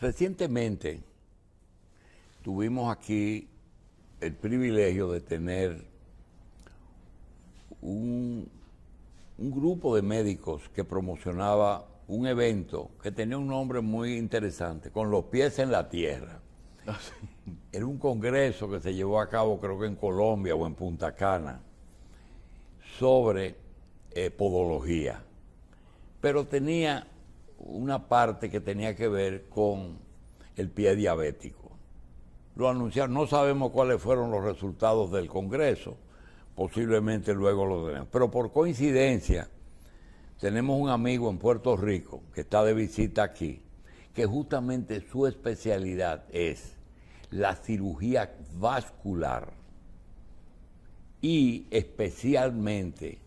Recientemente tuvimos aquí el privilegio de tener un, grupo de médicos que promocionaba un evento que tenía un nombre muy interesante, con los pies en la tierra. Ah, Era un congreso que se llevó a cabo creo que en Colombia o en Punta Cana sobre eh, podología, pero tenía una parte que tenía que ver con el pie diabético. Lo anunciaron, no sabemos cuáles fueron los resultados del Congreso, posiblemente luego lo tenemos. Pero por coincidencia, tenemos un amigo en Puerto Rico que está de visita aquí, que justamente su especialidad es la cirugía vascular y especialmente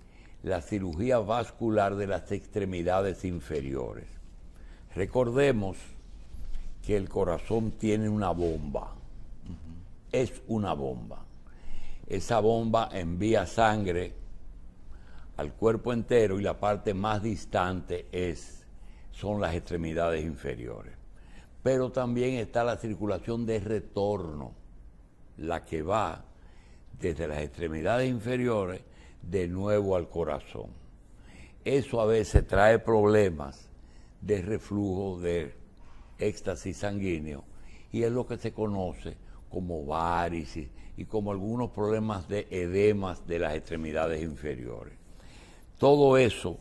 la cirugía vascular de las extremidades inferiores. Recordemos que el corazón tiene una bomba, es una bomba. Esa bomba envía sangre al cuerpo entero y la parte más distante es, son las extremidades inferiores. Pero también está la circulación de retorno, la que va desde las extremidades inferiores de nuevo al corazón. Eso a veces trae problemas de reflujo, de éxtasis sanguíneo, y es lo que se conoce como varices y como algunos problemas de edemas de las extremidades inferiores. Todo eso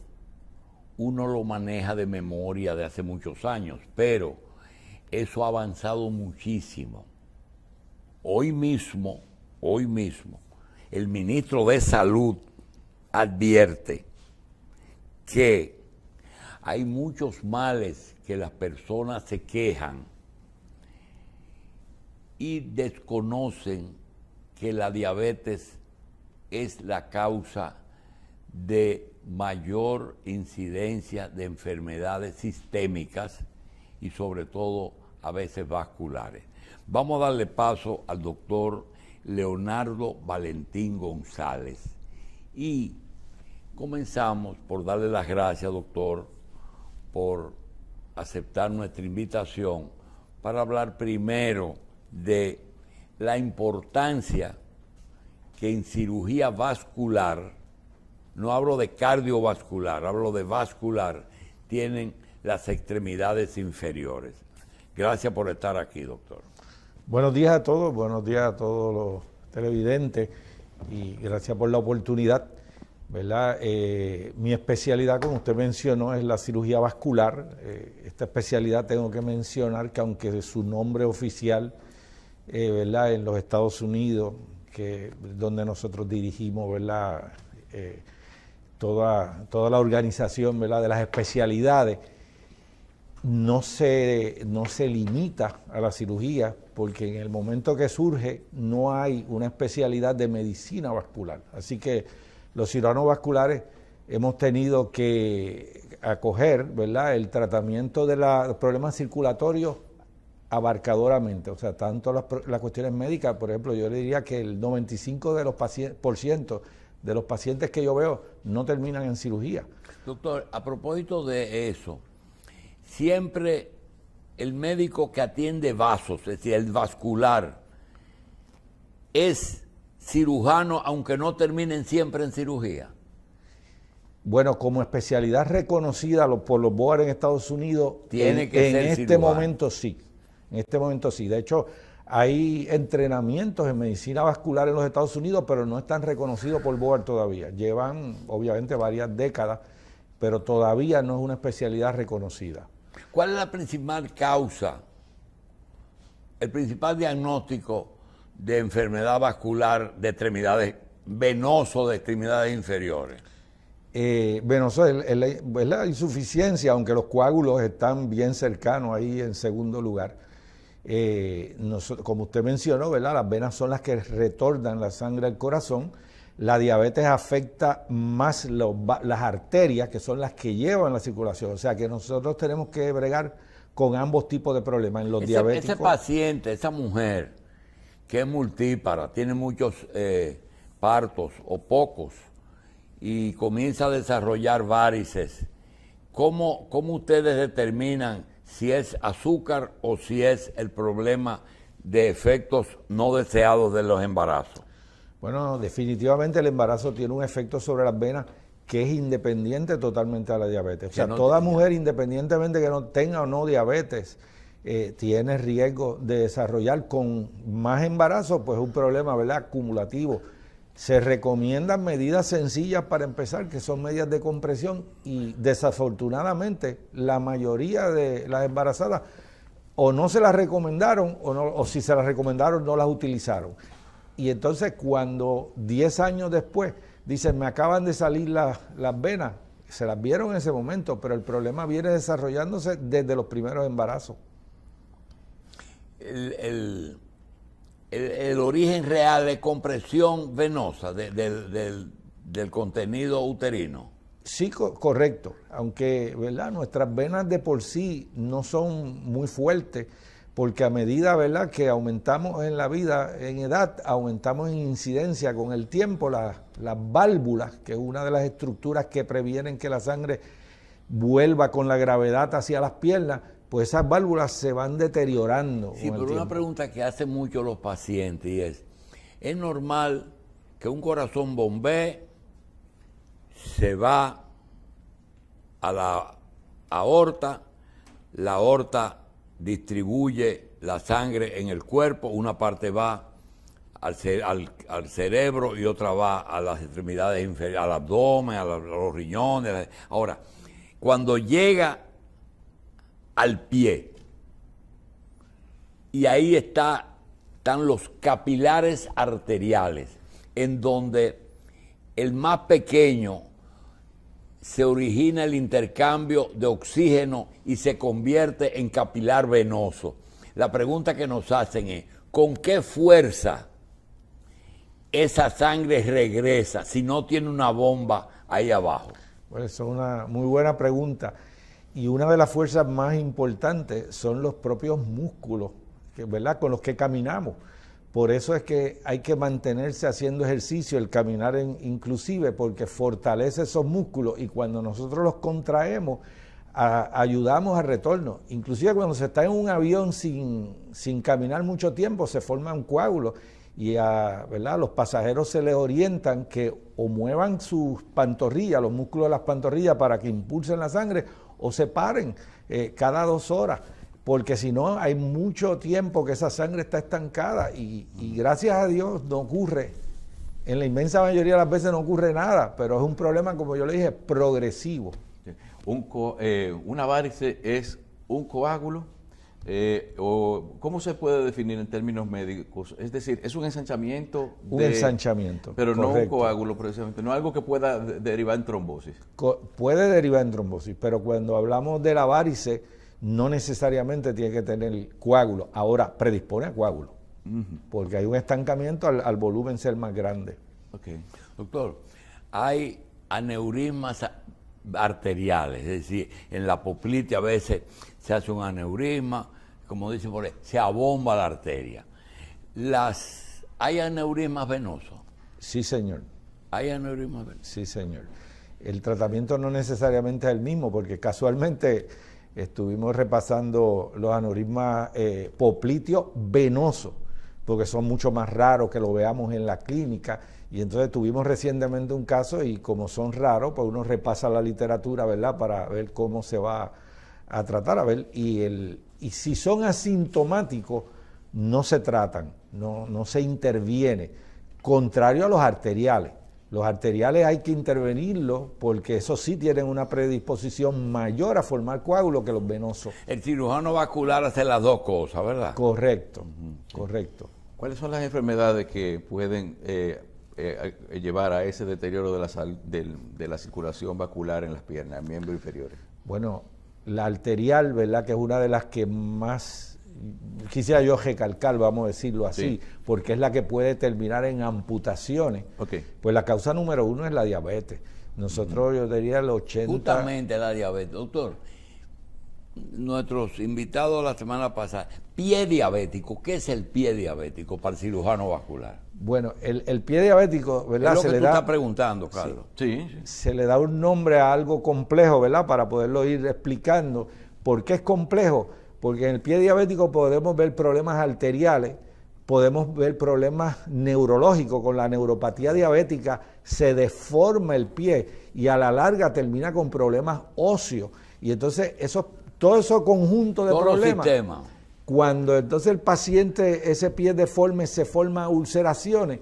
uno lo maneja de memoria de hace muchos años, pero eso ha avanzado muchísimo. Hoy mismo, hoy mismo, el ministro de Salud advierte que hay muchos males que las personas se quejan y desconocen que la diabetes es la causa de mayor incidencia de enfermedades sistémicas y sobre todo a veces vasculares. Vamos a darle paso al doctor Leonardo Valentín González y comenzamos por darle las gracias, doctor, por aceptar nuestra invitación para hablar primero de la importancia que en cirugía vascular, no hablo de cardiovascular, hablo de vascular, tienen las extremidades inferiores. Gracias por estar aquí, doctor. Buenos días a todos, buenos días a todos los televidentes y gracias por la oportunidad ¿verdad? Eh, mi especialidad, como usted mencionó, es la cirugía vascular. Eh, esta especialidad tengo que mencionar que aunque su nombre oficial, eh, En los Estados Unidos, que donde nosotros dirigimos, ¿verdad? toda, toda la organización, ¿verdad? De las especialidades, no no se limita a la cirugía, porque en el momento que surge no hay una especialidad de medicina vascular. Así que los cirujanos vasculares hemos tenido que acoger ¿verdad? el tratamiento de los problemas circulatorios abarcadoramente, o sea, tanto las, cuestiones médicas, por ejemplo, yo le diría que el 95% de los, de los pacientes que yo veo no terminan en cirugía. Doctor, a propósito de eso, siempre el médico que atiende vasos, es decir, el vascular, es cirujano, aunque no terminen siempre en cirugía? Bueno, como especialidad reconocida por los BOAR en Estados Unidos, tiene en, que en este momento sí. En este momento sí. De hecho, hay entrenamientos en medicina vascular en los Estados Unidos, pero no están reconocidos por BOAR todavía. Llevan, obviamente, varias décadas, pero todavía no es una especialidad reconocida. ¿Cuál es la principal causa, el principal diagnóstico de enfermedad vascular de extremidades, venoso de extremidades inferiores. Eh, venoso es, la, insuficiencia, aunque los coágulos están bien cercanos ahí en segundo lugar. Eh, como usted mencionó, las venas son las que retornan la sangre al corazón. La diabetes afecta más las arterias, que son las que llevan la circulación. O sea que nosotros tenemos que bregar con ambos tipos de problemas en los Ese paciente, esa mujer, que es multípara, tiene muchos eh, partos o pocos y comienza a desarrollar varices, ¿cómo, ustedes determinan si es azúcar o si es el problema de efectos no deseados de los embarazos? Bueno, definitivamente el embarazo tiene un efecto sobre las venas que es independiente totalmente a la diabetes. O sea, toda mujer, independientemente que no tenga o no diabetes, eh, tiene riesgo de desarrollar con más embarazos, pues un problema, ¿verdad?, acumulativo. Se recomiendan medidas sencillas para empezar, que son medidas de compresión, y desafortunadamente la mayoría de las embarazadas o no se las recomendaron, o, si se las recomendaron, no las utilizaron. Y entonces cuando 10 años después dicen, me acaban de salir las venas, se las vieron en ese momento, pero el problema viene desarrollándose desde los primeros embarazos el, el, origen real de compresión venosa del, contenido uterino. Sí, correcto, aunque ¿verdad? nuestras venas de por sí no son muy fuertes, porque a medida ¿verdad? que aumentamos en la vida, en edad, aumentamos en incidencia con el tiempo, las válvulas, que es una de las estructuras que previenen que la sangre vuelva con la gravedad hacia las piernas, pues esas válvulas se van deteriorando. Sí, pero una pregunta que hacen muchos los pacientes y es, ¿es normal que un corazón bombee, se va a la aorta, la aorta distribuye la sangre en el cuerpo, una parte va al, cerebro y otra va a las extremidades inferiores, al abdomen, a los riñones. Ahora, cuando llega al pie. Y ahí están los capilares arteriales, en donde el más pequeño se origina el intercambio de oxígeno y se convierte en capilar venoso. La pregunta que nos hacen es, ¿con qué fuerza esa sangre regresa si no tiene una bomba ahí abajo? Pues es una muy buena pregunta. Y una de las fuerzas más importantes son los propios músculos, ¿verdad? Con los que caminamos. Por eso es que hay que mantenerse haciendo ejercicio, el caminar en, inclusive, porque fortalece esos músculos y cuando nosotros los contraemos, ayudamos al retorno. Inclusive cuando se está en un avión sin, sin caminar mucho tiempo, se forman coágulo y a ¿verdad? los pasajeros se les orientan que o muevan sus pantorrillas, los músculos de las pantorrillas para que impulsen la sangre o se paren eh, cada dos horas, porque si no hay mucho tiempo que esa sangre está estancada y, gracias a Dios no ocurre. En la inmensa mayoría de las veces no ocurre nada, pero es un problema, como yo le dije, progresivo. Un eh, una varice es un coágulo eh, o, ¿Cómo se puede definir en términos médicos? Es decir, es un ensanchamiento. Un ensanchamiento. Pero no un coágulo precisamente, no algo que pueda derivar en trombosis. puede derivar en trombosis, pero cuando hablamos de la varice, no necesariamente tiene que tener coágulo. Ahora, predispone a coágulo, porque hay un estancamiento al, al, volumen ser más grande. Ok. Doctor, hay aneurismas arteriales, es decir, en la poplite a veces se hace un aneurisma como dice por se abomba la arteria. Las, ¿Hay aneurismas venosos? Sí, señor. ¿Hay aneurismas venosos? Sí, señor. El tratamiento no necesariamente es el mismo, porque casualmente estuvimos repasando los aneurismas eh, popliteos venosos, porque son mucho más raros que lo veamos en la clínica. Y entonces tuvimos recientemente un caso y como son raros, pues uno repasa la literatura, ¿verdad? Para ver cómo se va a tratar a ver y, el, y si son asintomáticos no se tratan, no, no se interviene, contrario a los arteriales. Los arteriales hay que intervenirlos porque esos sí tienen una predisposición mayor a formar coágulos que los venosos. El cirujano vascular hace las dos cosas, ¿verdad? Correcto, correcto. ¿Cuáles son las enfermedades que pueden eh, eh, llevar a ese deterioro de la, sal, de, la circulación vascular en las piernas, en miembros inferiores? Bueno, la arterial, ¿verdad? Que es una de las que más quisiera yo recalcar, vamos a decirlo así, porque es la que puede terminar en amputaciones. Okay. Pues la causa número uno es la diabetes. Nosotros, yo diría, el 80... Justamente la diabetes, doctor nuestros invitados la semana pasada, pie diabético, ¿qué es el pie diabético para cirujano vascular? Bueno, el, pie diabético, ¿verdad? lo se que le está da, preguntando, Carlos. Sí, Se le da un nombre a algo complejo, ¿verdad? Para poderlo ir explicando. ¿Por qué es complejo? Porque en el pie diabético podemos ver problemas arteriales, podemos ver problemas neurológicos con la neuropatía diabética, se deforma el pie y a la larga termina con problemas óseos. Y entonces esos todo eso conjunto de problemas. cuando entonces el paciente, ese pie deforme, se forma ulceraciones,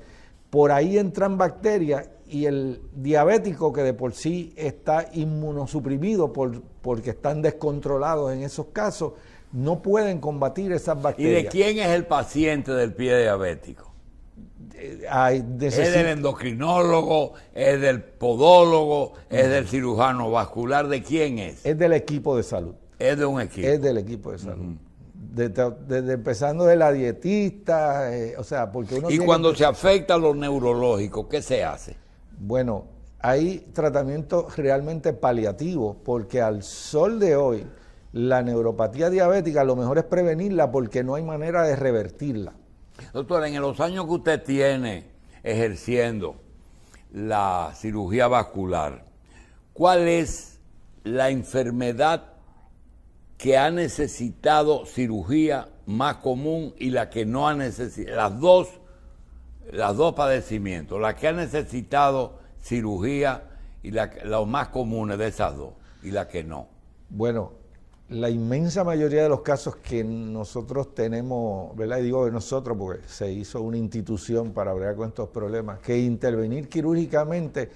por ahí entran bacterias y el diabético que de por sí está inmunosuprimido por, porque están descontrolados en esos casos, no pueden combatir esas bacterias. ¿Y de quién es el paciente del pie diabético? Eh, es del endocrinólogo, es del podólogo, es mm. del cirujano vascular, ¿de quién es? Es del equipo de salud. Es de un equipo. Es del equipo de salud. Desde, empezando de la dietista, eh, o sea, porque uno... Y cuando se afecta a lo neurológico, ¿qué se hace? Bueno, hay tratamiento realmente paliativos porque al sol de hoy, la neuropatía diabética lo mejor es prevenirla porque no hay manera de revertirla. Doctor, en los años que usted tiene ejerciendo la cirugía vascular, ¿cuál es la enfermedad que ha necesitado cirugía más común y la que no ha necesitado, las dos, las dos padecimientos, la que ha necesitado cirugía y la, la más común de esas dos y la que no. Bueno, la inmensa mayoría de los casos que nosotros tenemos, ¿verdad? Y digo de nosotros porque se hizo una institución para hablar con estos problemas, que intervenir quirúrgicamente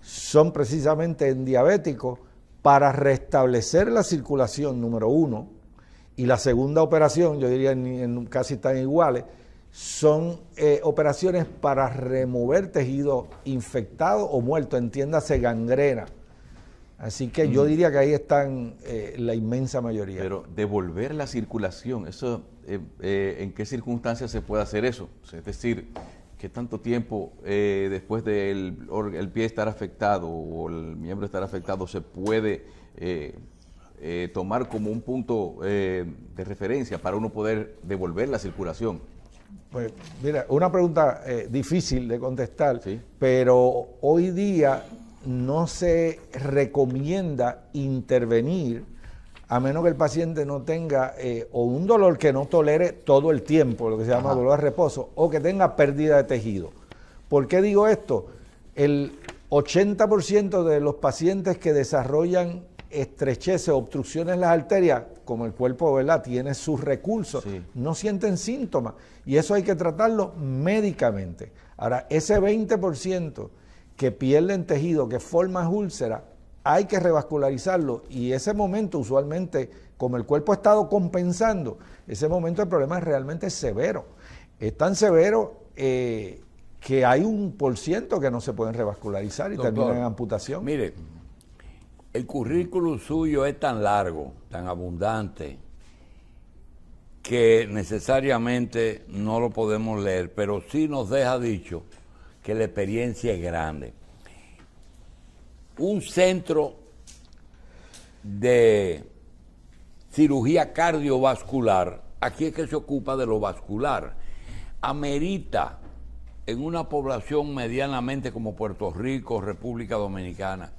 son precisamente en diabéticos para restablecer la circulación, número uno, y la segunda operación, yo diría casi tan iguales, son eh, operaciones para remover tejido infectado o muerto, entiéndase gangrena. Así que yo mm. diría que ahí están eh, la inmensa mayoría. Pero devolver la circulación, eso, eh, ¿en qué circunstancias se puede hacer eso? Es decir, ¿Qué tanto tiempo eh, después del el pie estar afectado o el miembro estar afectado se puede eh, eh, tomar como un punto de referencia para uno poder devolver la circulación? Pues mira, una pregunta difícil de contestar, pero hoy día no se recomienda intervenir a menos que el paciente no tenga eh, o un dolor que no tolere todo el tiempo, lo que se llama dolor de reposo, o que tenga pérdida de tejido. ¿Por qué digo esto? El 80% de los pacientes que desarrollan estrecheces, obstrucciones en las arterias, como el cuerpo ¿verdad? tiene sus recursos, no sienten síntomas y eso hay que tratarlo médicamente. Ahora, ese 20% que pierden tejido, que forman úlceras, hay que revascularizarlo y ese momento usualmente, como el cuerpo ha estado compensando, ese momento el problema es realmente severo. Es tan severo eh, que hay un por ciento que no se pueden revascularizar y terminan en amputación. Mire, el currículum suyo es tan largo, tan abundante, que necesariamente no lo podemos leer, pero sí nos deja dicho que la experiencia es grande un centro de cirugía cardiovascular, aquí es que se ocupa de lo vascular, amerita en una población medianamente como Puerto Rico, República Dominicana,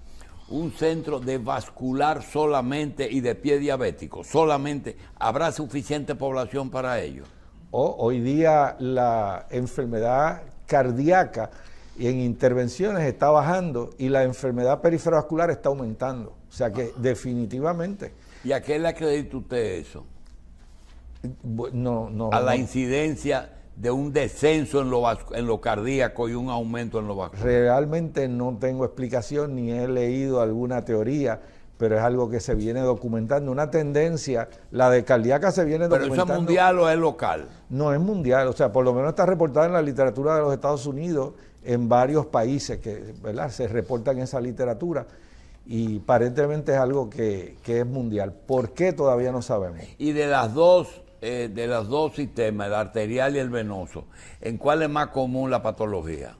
un centro de vascular solamente y de pie diabético, solamente habrá suficiente población para ello. Oh, hoy día la enfermedad cardíaca y en intervenciones está bajando y la enfermedad periferovascular está aumentando. O sea que definitivamente. ¿Y a qué le acredita usted eso? No, no. A la incidencia de un descenso en lo, en lo cardíaco y un aumento en lo vascular. Realmente no tengo explicación ni he leído alguna teoría, pero es algo que se viene documentando. Una tendencia, la de cardíaca se viene documentando. ¿Pero es mundial o es local? No, es mundial. O sea, por lo menos está reportada en la literatura de los Estados Unidos en varios países que ¿verdad? se reportan esa literatura y aparentemente es algo que, es mundial. ¿Por qué todavía no sabemos? Y de las dos, eh, de los dos sistemas, el arterial y el venoso, ¿en cuál es más común la patología?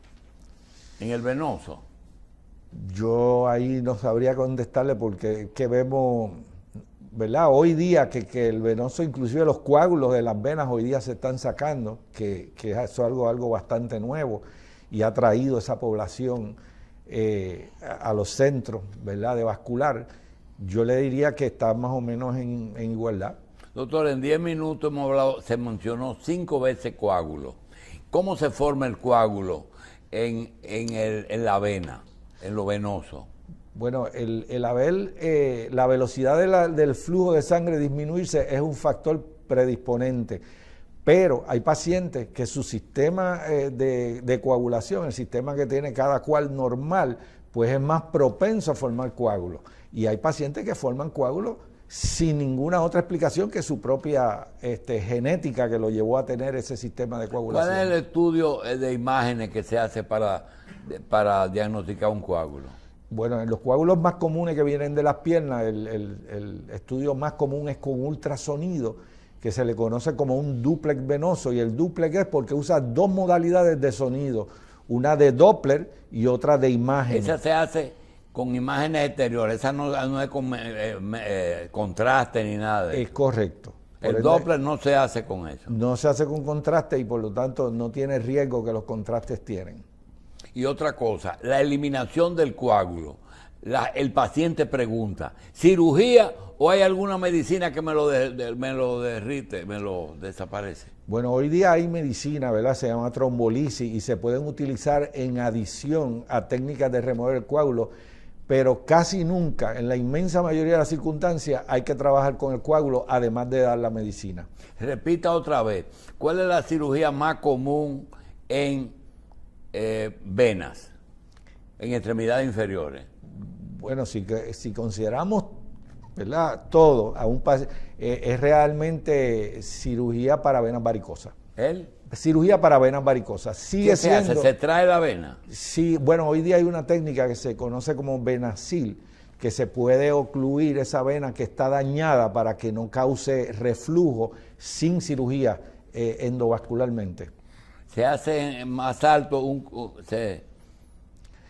¿En el venoso? Yo ahí no sabría contestarle porque que vemos, ¿verdad? Hoy día que, que, el venoso, inclusive los coágulos de las venas hoy día se están sacando, que, que es algo, algo bastante nuevo y ha traído esa población eh, a, los centros ¿verdad? de vascular, yo le diría que está más o menos en, igualdad. Doctor, en 10 minutos hemos hablado, se mencionó cinco veces coágulo. ¿Cómo se forma el coágulo en, la vena, en lo venoso? Bueno, el, eh, la velocidad del flujo de sangre disminuirse es un factor predisponente. Pero hay pacientes que su sistema eh, de, coagulación, el sistema que tiene cada cual normal, pues es más propenso a formar coágulos. Y hay pacientes que forman coágulos sin ninguna otra explicación que su propia este, genética que lo llevó a tener ese sistema de coagulación. ¿Cuál es el estudio eh, de imágenes que se hace para, diagnosticar un coágulo? Bueno, en los coágulos más comunes que vienen de las piernas, el estudio más común es con ultrasonido que se le conoce como un duplex venoso, y el duplex es porque usa dos modalidades de sonido, una de Doppler y otra de imagen. Esa se hace con imágenes exteriores, esa no, es con eh, eh, eh, contraste ni nada. es correcto. El Doppler no se hace con eso. No se hace con contraste y por lo tanto no tiene riesgo que los contrastes tienen. Y otra cosa, la eliminación del coágulo el paciente pregunta, ¿cirugía o hay alguna medicina que me lo, me lo derrite, me lo desaparece? Bueno, hoy día hay medicina, ¿verdad? Se llama trombolisis y se pueden utilizar en adición a técnicas de remover el coágulo, pero casi nunca, en la inmensa mayoría de las circunstancias, hay que trabajar con el coágulo además de dar la medicina. Repita otra vez, ¿cuál es la cirugía más común en eh, venas, en extremidades inferiores? Bueno, si, si consideramos ¿verdad? todo a un paciente, eh, es realmente cirugía para venas varicosas. El Cirugía para venas varicosas. Sigue ¿Qué siendo, se hace? ¿Se trae la vena? Sí, bueno, hoy día hay una técnica que se conoce como venacil, que se puede ocluir esa vena que está dañada para que no cause reflujo sin cirugía eh, endovascularmente. Se hace más alto, un,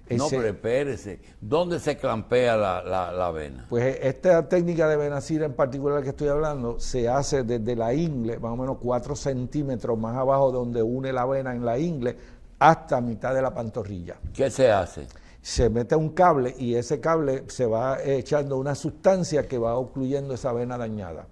no, pero espérese. ¿Dónde se clampea la, la, vena? Pues esta técnica de venacira en particular que estoy hablando se hace desde la ingle, más o menos 4 centímetros más abajo donde une la vena en la ingle, hasta mitad de la pantorrilla. ¿Qué se hace? Se mete un cable y ese cable se va echando una sustancia que va ocluyendo esa vena dañada.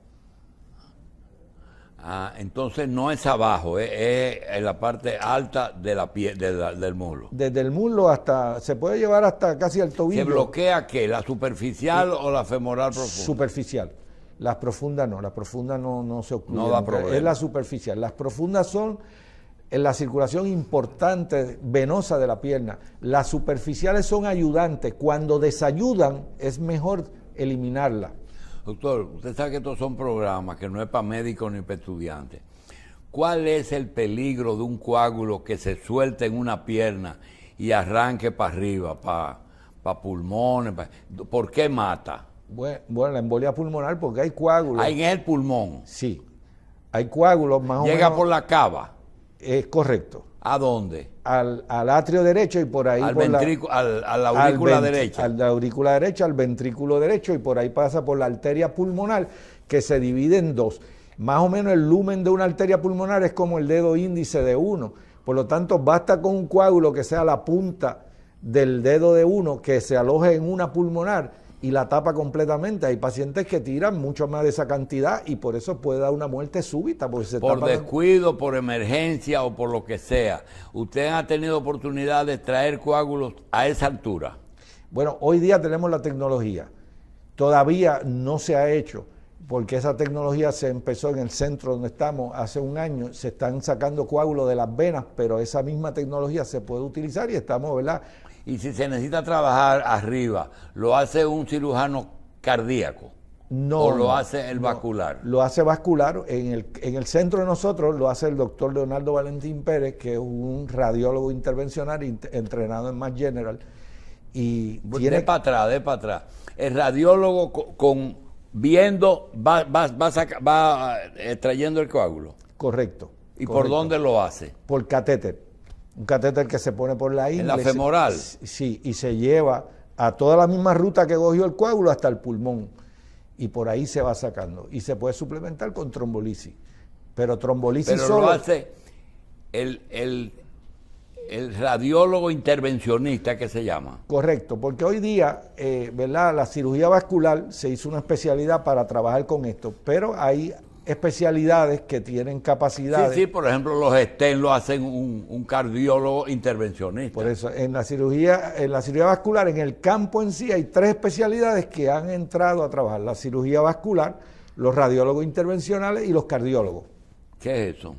Ah, entonces no es abajo, eh, es, en la parte alta de la del muslo. Desde el muslo hasta, se puede llevar hasta casi al tobillo. ¿Se bloquea qué? ¿La superficial o la femoral profunda? Superficial. Las profundas no, las profundas no, se ocurren. No da problema. Es la superficial. Las profundas son en la circulación importante venosa de la pierna. Las superficiales son ayudantes. Cuando desayudan es mejor eliminarla Doctor, usted sabe que estos son programas que no es para médicos ni para estudiantes. ¿Cuál es el peligro de un coágulo que se suelte en una pierna y arranque para arriba, para, pulmones? ¿Por qué mata? Bueno, la embolia pulmonar porque hay coágulos. Hay en el pulmón. Sí. Hay coágulos más o menos. Llega por la cava. Es correcto. ¿A dónde? Al, atrio derecho y por ahí. Al, al, a la aurícula derecha. A la aurícula derecha, al ventrículo derecho y por ahí pasa por la arteria pulmonar que se divide en dos. Más o menos el lumen de una arteria pulmonar es como el dedo índice de uno. Por lo tanto, basta con un coágulo que sea la punta del dedo de uno que se aloje en una pulmonar y la tapa completamente. Hay pacientes que tiran mucho más de esa cantidad y por eso puede dar una muerte súbita. por descuido, por emergencia o por lo que sea. ¿Usted ha tenido oportunidad de traer coágulos a esa altura? Bueno, hoy día tenemos la tecnología. Todavía no se ha hecho porque esa tecnología se empezó en el centro donde estamos hace un año, se están sacando coágulos de las venas, pero esa misma tecnología se puede utilizar y estamos, ¿verdad? y si se necesita trabajar arriba, ¿lo hace un cirujano cardíaco? No. ¿O lo hace el vascular? Lo hace vascular. En el, en el centro de nosotros lo hace el doctor Leonardo Valentín Pérez, que es un radiólogo intervencional entrenado en Mass General. Y De para atrás, de para atrás. El radiólogo con, viendo va, va, va, va extrayendo eh, el coágulo. Correcto. ¿Y por dónde lo hace? Por catéter. Un catéter que se pone por la ingle. En la femoral. sí, y se lleva a toda la misma ruta que cogió el coágulo hasta el pulmón. Y por ahí se va sacando. Y se puede suplementar con trombolisis. Pero trombolisis Pero solo. Lo hace el, el, radiólogo intervencionista que se llama. Correcto, porque hoy día, eh, ¿verdad? La cirugía vascular se hizo una especialidad para trabajar con esto. Pero hay especialidades que tienen capacidad Sí, sí, por ejemplo, los estén lo hacen un, un, cardiólogo intervencionista. Por eso, en la cirugía, en la cirugía vascular, en el campo en sí, hay tres especialidades que han entrado a trabajar: la cirugía vascular, los radiólogos intervencionales y los cardiólogos. ¿Qué es eso?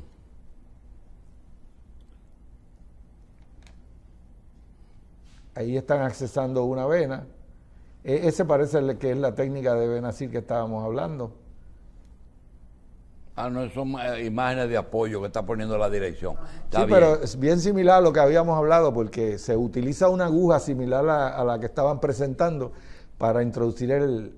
Ahí están accesando una vena. E, ese parece que es la técnica de venacir que estábamos hablando Ah, no, son eh, imágenes de apoyo que está poniendo la dirección. sí, pero es bien similar a lo que habíamos hablado, porque se utiliza una aguja similar a, la que estaban presentando para introducir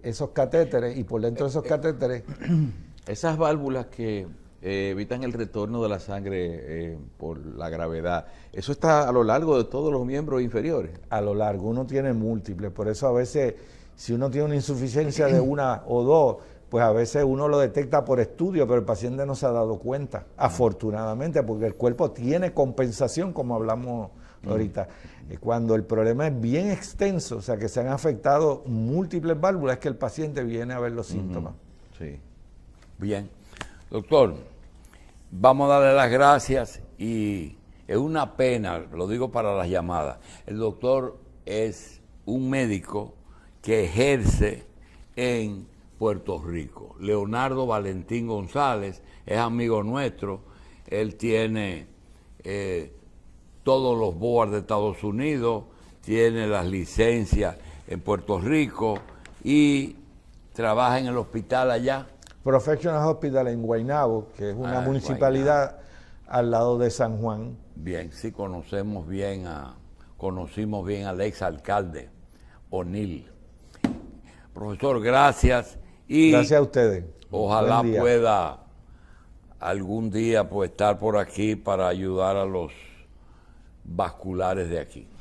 esos catéteres y por dentro de esos catéteres. Esas válvulas que eh, evitan el retorno de la sangre eh, por la gravedad, ¿eso está a lo largo de todos los miembros inferiores? A lo largo, uno tiene múltiples, por eso a veces si uno tiene una insuficiencia de una o dos, pues a veces uno lo detecta por estudio, pero el paciente no se ha dado cuenta, afortunadamente, porque el cuerpo tiene compensación, como hablamos ahorita. Eh, cuando el problema es bien extenso, o sea, que se han afectado múltiples válvulas, es que el paciente viene a ver los síntomas. Sí. Bien. Doctor, vamos a darle las gracias y es una pena, lo digo para las llamadas, el doctor es un médico que ejerce en Puerto Rico. Leonardo Valentín González es amigo nuestro, él tiene eh, todos los boards de Estados Unidos, tiene las licencias en Puerto Rico y trabaja en el hospital allá. Professional Hospital en Guaynabo, que es una ah, municipalidad al lado de San Juan. Bien, sí conocemos bien a, conocimos bien al ex alcalde O'Neill. Profesor, gracias. Y Gracias a ustedes. Ojalá pueda algún día pues, estar por aquí para ayudar a los vasculares de aquí.